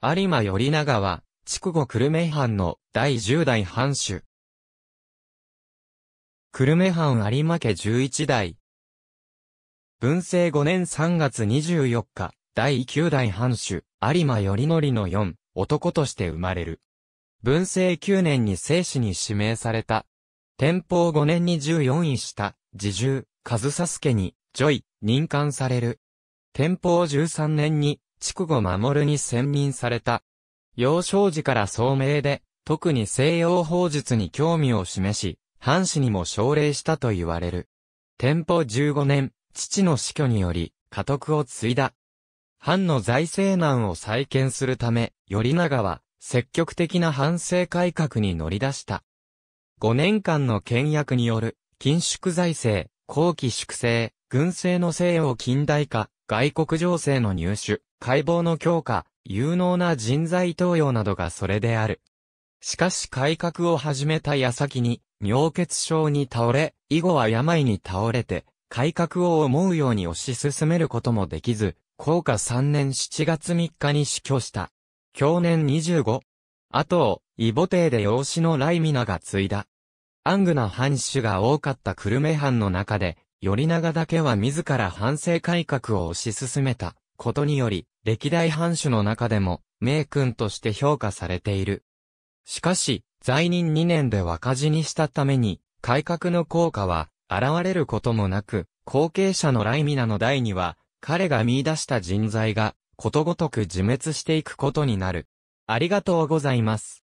有馬頼長は、筑後久留米藩の第10代藩主。久留米藩有馬家11代。文政5年3月24日、第9代藩主、有馬頼則の4、男として生まれる。文政9年に生死に指名された。天保5年に14位した、侍従、上総助に、ジョイ、任官される。天保13年に、筑後守に選任された。幼少時から聡明で、特に西洋法術に興味を示し、藩士にも奨励したと言われる。天保15年、父の死去により、家督を継いだ。藩の財政難を再建するため、頼長は、積極的な藩政改革に乗り出した。5年間の倹約による、緊縮財政、後期粛清、軍政の西洋近代化、外国情勢の入手、解剖の強化、有能な人材登用などがそれである。しかし改革を始めた矢先に、尿血症に倒れ、以後は病に倒れて、改革を思うように推し進めることもできず、高下3年7月3日に死去した。去年25。あと、異母帝で養子のライミナが継いだ。アングな藩主が多かった久留米藩の中で、頼長だけは自ら反省改革を推し進めたことにより、歴代藩主の中でも、名君として評価されている。しかし、在任2年で若字にしたために、改革の効果は、現れることもなく、後継者のライミナの代には、彼が見出した人材が、ことごとく自滅していくことになる。ありがとうございます。